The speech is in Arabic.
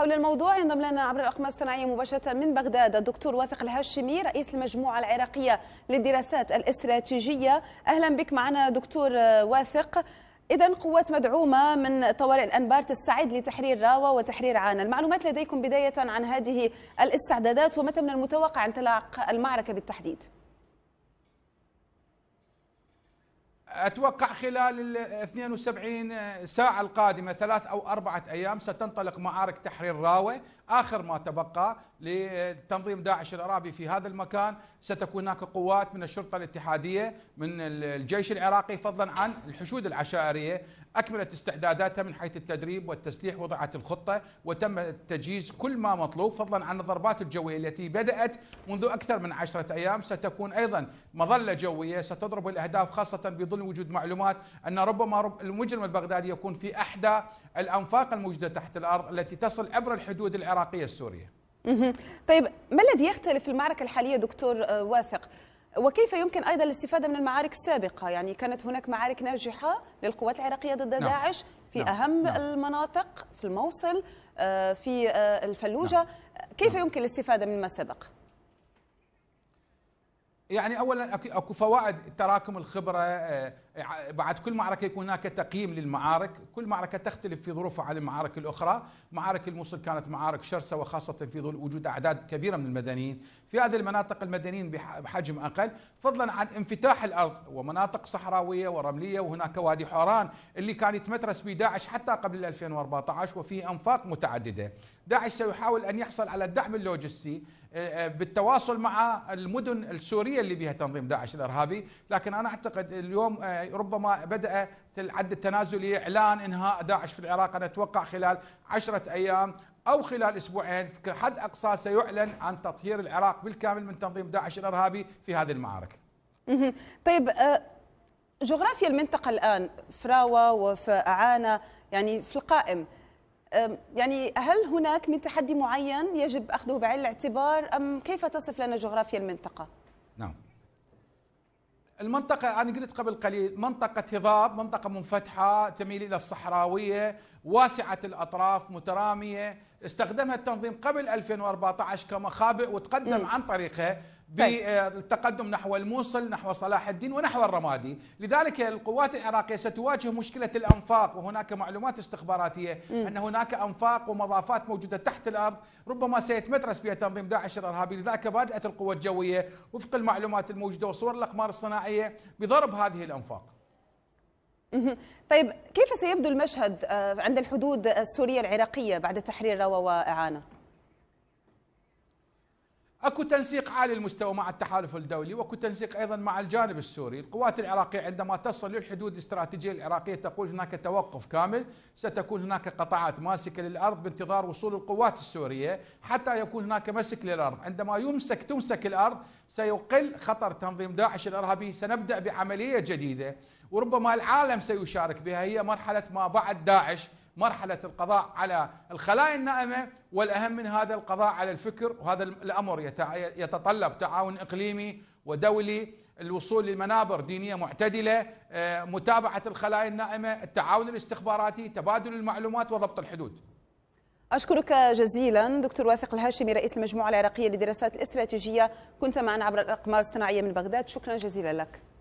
حول الموضوع ينضم لنا عبر الأقمار الصناعية مباشرة من بغداد الدكتور واثق الهاشمي رئيس المجموعة العراقية للدراسات الاستراتيجية أهلا بك معنا دكتور واثق إذا قوات مدعومة من طوارئ الأنبار تستعد لتحرير راوة وتحرير عانا المعلومات لديكم بداية عن هذه الاستعدادات ومتى من المتوقع انطلاق المعركة بالتحديد؟ اتوقع خلال ال 72 ساعه القادمه ثلاث او اربعه ايام ستنطلق معارك تحرير راوه اخر ما تبقى لتنظيم داعش الارهابي في هذا المكان ستكون هناك قوات من الشرطه الاتحاديه من الجيش العراقي فضلا عن الحشود العشائريه اكملت استعداداتها من حيث التدريب والتسليح وضعت الخطه وتم تجهيز كل ما مطلوب فضلا عن الضربات الجويه التي بدات منذ اكثر من عشرة ايام ستكون ايضا مظله جويه ستضرب الاهداف خاصه بظل وجود معلومات ان ربما رب المجرم البغدادي يكون في احدى الانفاق الموجوده تحت الارض التي تصل عبر الحدود العراقيه السوريه طيب ما الذي يختلف في المعركة الحالية دكتور آه، واثق وكيف يمكن أيضا الاستفادة من المعارك السابقة يعني كانت هناك معارك ناجحة للقوات العراقية ضد نعم. داعش في نعم. أهم نعم. المناطق في الموصل آه، في آه، الفلوجة نعم. كيف نعم. يمكن الاستفادة مما سبق؟ يعني اولا اكو فوائد تراكم الخبره بعد كل معركة يكون هناك تقييم للمعارك كل معركة تختلف في ظروفها عن المعارك الأخرى معارك الموصل كانت معارك شرسة وخاصة في ظل وجود أعداد كبيرة من المدنيين في هذه المناطق المدنيين بحجم أقل فضلا عن انفتاح الأرض ومناطق صحراوية ورملية وهناك وادي حوران اللي كان يتمترس به داعش حتى قبل 2014 وفيه أنفاق متعددة داعش سيحاول أن يحصل على الدعم اللوجستي آه، آه، بالتواصل مع المدن السورية اللي بها تنظيم داعش الإرهابي لكن أنا أعتقد اليوم آه، ربما بدأ العد التنازلي إعلان إنهاء داعش في العراق أنا أتوقع خلال عشرة أيام أو خلال أسبوعين كحد أقصى سيعلن عن تطهير العراق بالكامل من تنظيم داعش الإرهابي في هذه المعارك طيب آه، جغرافيا المنطقة الآن فراوة وفعانة يعني في القائم يعني هل هناك من تحدي معين يجب أخذه بعين الاعتبار أم كيف تصف لنا جغرافيا المنطقة؟ نعم المنطقة أنا قلت قبل قليل منطقة هضاب منطقة منفتحة تميل إلى الصحراوية واسعة الأطراف مترامية استخدمها التنظيم قبل 2014 كمخابئ وتقدم عن طريقه طيب. بالتقدم نحو الموصل نحو صلاح الدين ونحو الرمادي لذلك القوات العراقية ستواجه مشكلة الأنفاق وهناك معلومات استخباراتية م. أن هناك أنفاق ومضافات موجودة تحت الأرض ربما سيتمترس بها تنظيم داعش الإرهابي لذلك بدأت القوة الجوية وفق المعلومات الموجودة وصور الأقمار الصناعية بضرب هذه الأنفاق طيب كيف سيبدو المشهد آه، عند الحدود السورية العراقية بعد تحرير روا وإعانة؟ اكو تنسيق عالي المستوى مع التحالف الدولي واكو تنسيق ايضا مع الجانب السوري، القوات العراقيه عندما تصل للحدود الاستراتيجيه العراقيه تقول هناك توقف كامل، ستكون هناك قطعات ماسكه للارض بانتظار وصول القوات السوريه حتى يكون هناك مسك للارض، عندما يمسك تمسك الارض سيقل خطر تنظيم داعش الارهابي، سنبدا بعمليه جديده وربما العالم سيشارك بها هي مرحله ما بعد داعش مرحلة القضاء على الخلايا النائمة والأهم من هذا القضاء على الفكر وهذا الأمر يتطلب تعاون إقليمي ودولي الوصول لمنابر دينية معتدلة آه، متابعة الخلايا النائمة التعاون الاستخباراتي تبادل المعلومات وضبط الحدود أشكرك جزيلا دكتور واثق الهاشمي رئيس المجموعة العراقية للدراسات الاستراتيجية كنت معنا عبر الأقمار الصناعية من بغداد شكرا جزيلا لك